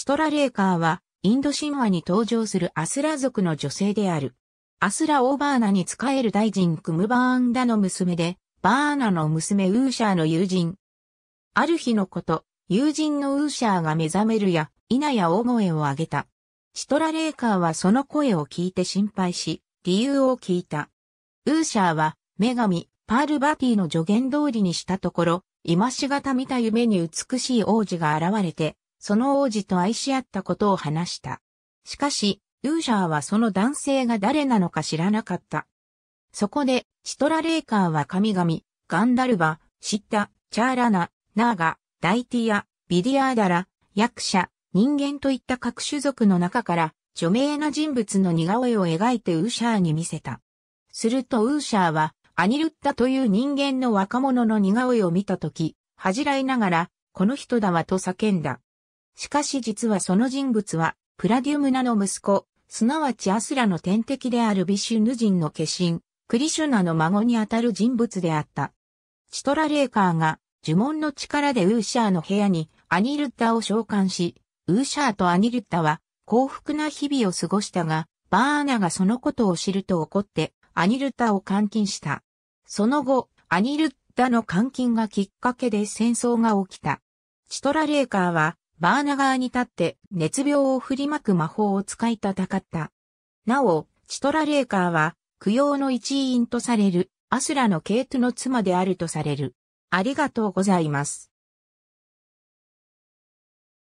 シトラ・レーカーは、インド神話に登場するアスラ族の女性である。アスラ・オーバーナに仕える大臣クムバーンダの娘で、バーナの娘ウーシャーの友人。ある日のこと、友人のウーシャーが目覚めるや、否や大声を上げた。シトラ・レーカーはその声を聞いて心配し、理由を聞いた。ウーシャーは、女神、パールバティの助言通りにしたところ、今しがた見た夢に美しい王子が現れて、その王子と愛し合ったことを話した。しかし、ウーシャーはその男性が誰なのか知らなかった。そこで、シトラレーカーは神々、ガンダルバ、シッタ、チャーラナ、ナーガ、ダイティア、ビディアーダラ、役者、人間といった各種族の中から、著名な人物の似顔絵を描いてウーシャーに見せた。するとウーシャーは、アニルッタという人間の若者の似顔絵を見たとき、恥じらいながら、この人だわと叫んだ。しかし実はその人物は、プラデュムナの息子、すなわちアスラの天敵であるビシュヌ人の化身、クリシュナの孫にあたる人物であった。チトラレーカーが呪文の力でウーシャーの部屋にアニルッタを召喚し、ウーシャーとアニルッタは幸福な日々を過ごしたが、バーナがそのことを知ると怒ってアニルッタを監禁した。その後、アニルッタの監禁がきっかけで戦争が起きた。チトラレーカーはバーナガーに立って熱病を振りまく魔法を使い戦った。なお、チトラレーカーは、供養の一員とされる、アスラのケイトの妻であるとされる。ありがとうございます。